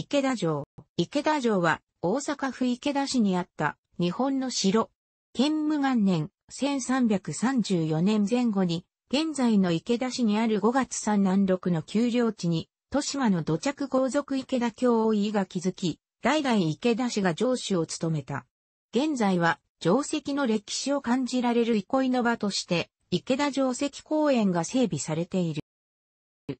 池田城。池田城は大阪府池田市にあった日本の城。建武元年1334年前後に現在の池田市にある5月3南6の丘陵地に豊島の土着豪族池田教王位が築き、代々池田氏が城主を務めた。現在は城石の歴史を感じられる憩いの場として池田城石公園が整備されている。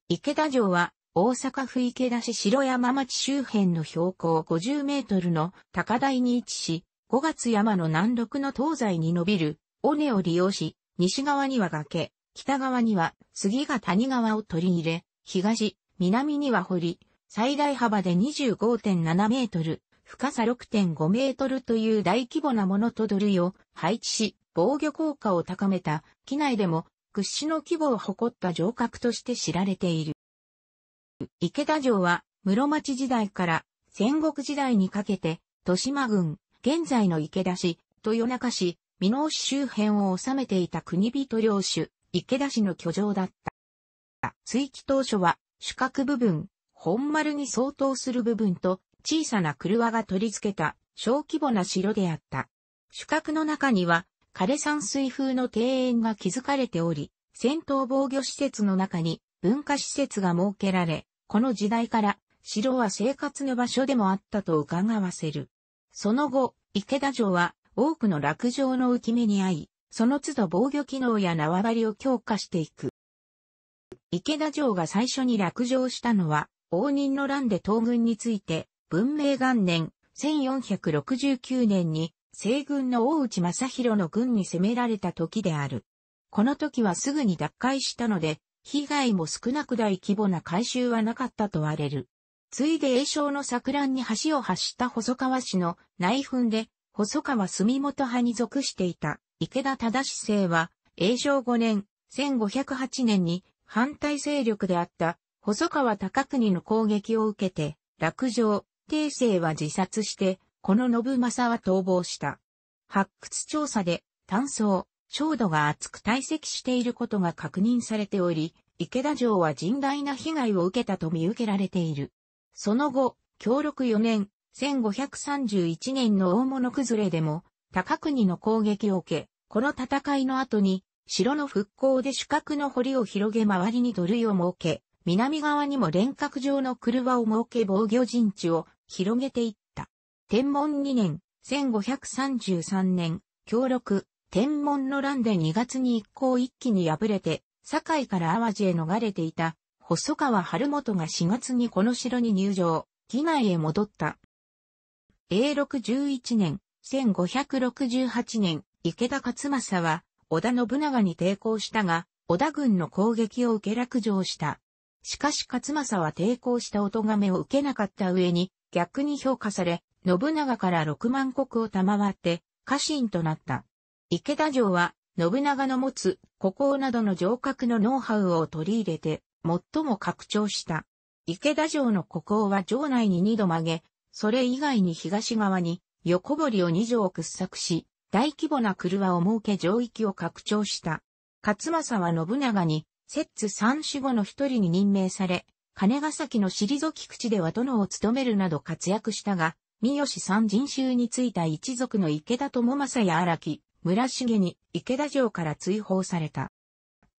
池田城は大阪府池田市城山町周辺の標高50メートルの高台に位置し、5月山の南麓の東西に伸びる尾根を利用し、西側には崖、北側には杉が谷川を取り入れ、東、南には堀、最大幅で25.7メートル、深さ6.5メートルという大規模なものと土塁を配置し、防御効果を高めた、機内でも屈指の規模を誇った城郭として知られている。池田城は室町時代から戦国時代にかけて、豊島郡、現在の池田市、豊中市、美濃市周辺を治めていた国人領主、池田氏の居城だった。追記当初は、主角部分、本丸に相当する部分と、小さな車が取り付けた、小規模な城であった。主角の中には、枯山水風の庭園が築かれており、戦闘防御施設の中に文化施設が設けられ、この時代から城は生活の場所でもあったと伺わせる。その後、池田城は多くの落城の浮き目に遭い、その都度防御機能や縄張りを強化していく。池田城が最初に落城したのは、応仁の乱で東軍について、文明元年、1469年に、西軍の大内正弘の軍に攻められた時である。この時はすぐに脱会したので、被害も少なく大規模な改修はなかったと言われる。ついで栄翔の錯乱に橋を発した細川氏の内紛で、細川住元派に属していた池田忠生は、栄翔5年、1508年に反対勢力であった細川高国の攻撃を受けて、落城、帝政は自殺して、この信政は逃亡した。発掘調査で、単層、焦土が厚く堆積していることが確認されており、池田城は甚大な被害を受けたと見受けられている。その後、協力4年、1531年の大物崩れでも、高国の攻撃を受け、この戦いの後に、城の復興で主角の堀を広げ周りに土塁を設け、南側にも連閣状の車を設け防御陣地を広げていった。天文2年、1533年、協力、天文の乱で2月に一向一気に敗れて、堺から淡路へ逃れていた、細川春元が4月にこの城に入城、機内へ戻った。永禄11年、1568年、池田勝政は、織田信長に抵抗したが、織田軍の攻撃を受け落城した。しかし勝政は抵抗したお咎めを受けなかった上に、逆に評価され、信長から6万国を賜って、家臣となった。池田城は、信長の持つ、孤高などの城郭のノウハウを取り入れて、最も拡張した。池田城の孤高は城内に二度曲げ、それ以外に東側に、横堀を二条掘削し、大規模な車を設け城域を拡張した。勝政は信長に、摂津三守護の一人に任命され、金ヶ崎の退き口では殿を務めるなど活躍したが、三好三人衆についた一族の池田智政や荒木、村重に池田城から追放された。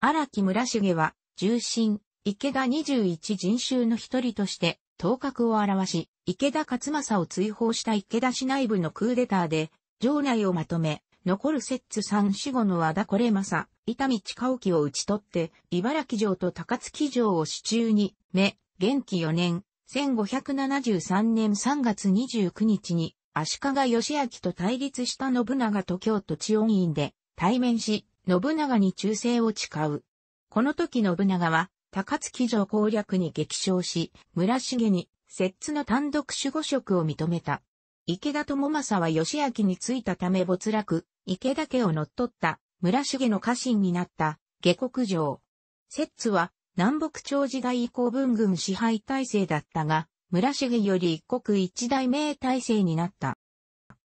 荒木村重は、重臣、池田21人衆の一人として、頭角を表し、池田勝正を追放した池田市内部のクーデターで、城内をまとめ、残る摂津三死後の和田これ政、伊丹近沖を討ち取って、茨城城と高槻城を支柱に、目、元気四年、1573年3月29日に、足利義明と対立した信長と京都千恩院で対面し、信長に忠誠を誓う。この時信長は、高槻城攻略に激勝し、村重に、摂津の単独守護職を認めた。池田智政は義明についたため没落、池田家を乗っ取った、村重の家臣になった、下国城。摂津は、南北朝時代以降文軍支配体制だったが、村重より一国一大名体制になった。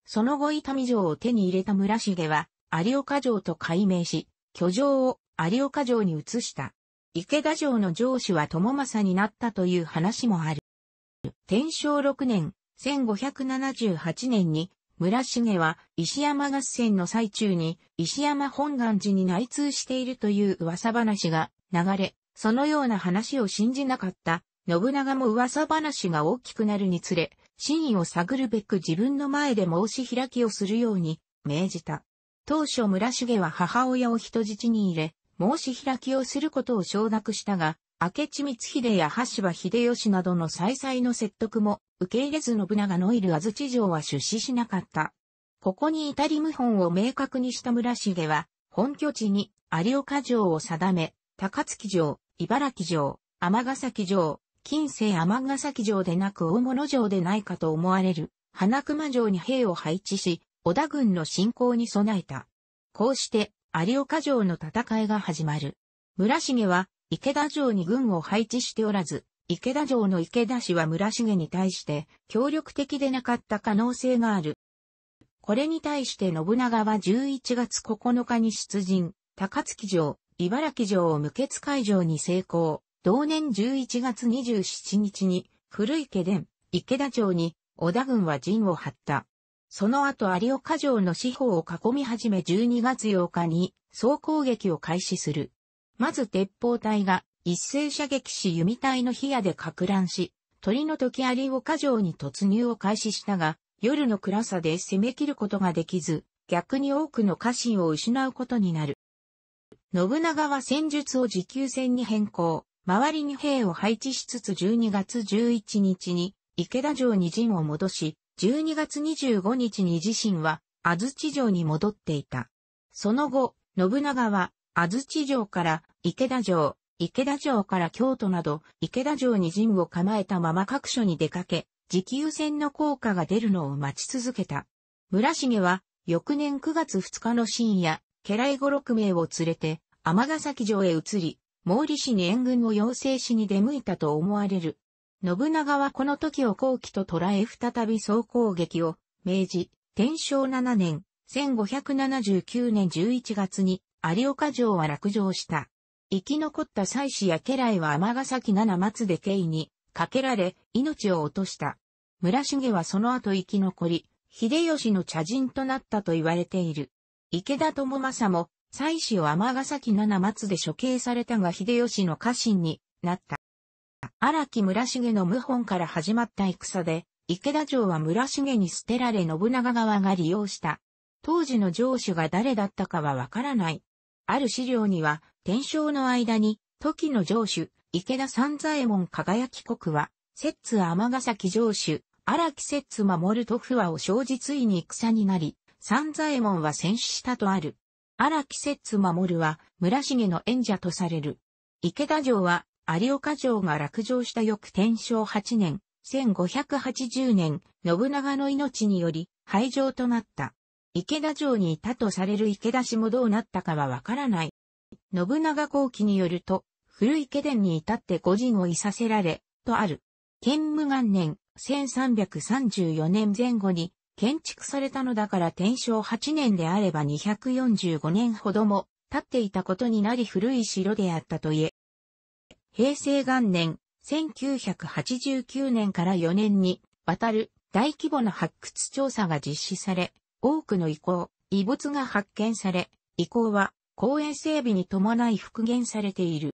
その後伊丹城を手に入れた村重は、有岡城と改名し、居城を有岡城に移した。池田城の城主は友政になったという話もある。天正6年、1578年に、村重は石山合戦の最中に石山本願寺に内通しているという噂話が流れ、そのような話を信じなかった信長も噂話が大きくなるにつれ、真意を探るべく自分の前で申し開きをするように命じた。当初村重は母親を人質に入れ、申し開きをすることを承諾したが、明智光秀や橋場秀吉などの再々の説得も受け入れず信長のいる安土城は出資しなかった。ここに至り謀反を明確にした村重は、本拠地に有岡城を定め、高槻城、茨城城、尼崎城、近世尼崎城でなく大物城でないかと思われる、花熊城に兵を配置し、織田軍の侵攻に備えた。こうして、有岡城の戦いが始まる。村重は、池田城に軍を配置しておらず、池田城の池田氏は村重に対して協力的でなかった可能性がある。これに対して信長は11月9日に出陣、高槻城、茨城城を無血会場に成功。同年11月27日に、古池伝、池田町に、織田軍は陣を張った。その後有岡城の四方を囲み始め12月8日に、総攻撃を開始する。まず鉄砲隊が一斉射撃し弓隊の火矢で撹乱し、鳥の時有岡城に突入を開始したが、夜の暗さで攻め切ることができず、逆に多くの家臣を失うことになる。信長は戦術を持久戦に変更。周りに兵を配置しつつ12月11日に池田城に陣を戻し、12月25日に自身は安土城に戻っていた。その後、信長は安土城から池田城、池田城から京都など池田城に陣を構えたまま各所に出かけ、時給戦の効果が出るのを待ち続けた。村重は翌年9月2日の深夜、家来五六名を連れて天ヶ崎城へ移り、毛利氏に援軍を要請しに出向いたと思われる。信長はこの時を後期と捉え再び総攻撃を明治、天正7年、1579年11月に有岡城は落城した。生き残った妻子や家来は天崎七松で敬意にかけられ命を落とした。村重はその後生き残り、秀吉の茶人となったと言われている。池田智政も妻子を天崎七松で処刑されたが秀吉の家臣になった。荒木村重の謀反から始まった戦で、池田城は村重に捨てられ信長側が利用した。当時の城主が誰だったかはわからない。ある資料には、天正の間に、時の城主、池田三左衛門輝き国は、摂津天崎城主、荒木摂津守る徳和を生じついに戦になり、三左衛門は戦死したとある。荒木節守は村重の縁者とされる。池田城は有岡城が落城した翌天正8年、1580年、信長の命により廃城となった。池田城にいたとされる池田氏もどうなったかはわからない。信長後期によると、古池田に至って五人をいさせられ、とある。天武元年、1334年前後に、建築されたのだから天正8年であれば245年ほども経っていたことになり古い城であったといえ。平成元年、1989年から4年にわたる大規模な発掘調査が実施され、多くの遺構、遺物が発見され、遺構は公園整備に伴い復元されている。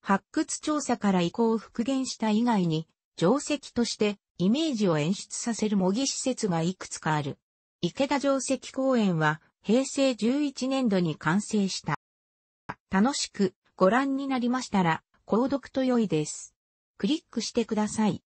発掘調査から遺構を復元した以外に、定石としてイメージを演出させる模擬施設がいくつかある。池田城跡公園は平成11年度に完成した。楽しくご覧になりましたら、購読と良いです。クリックしてください。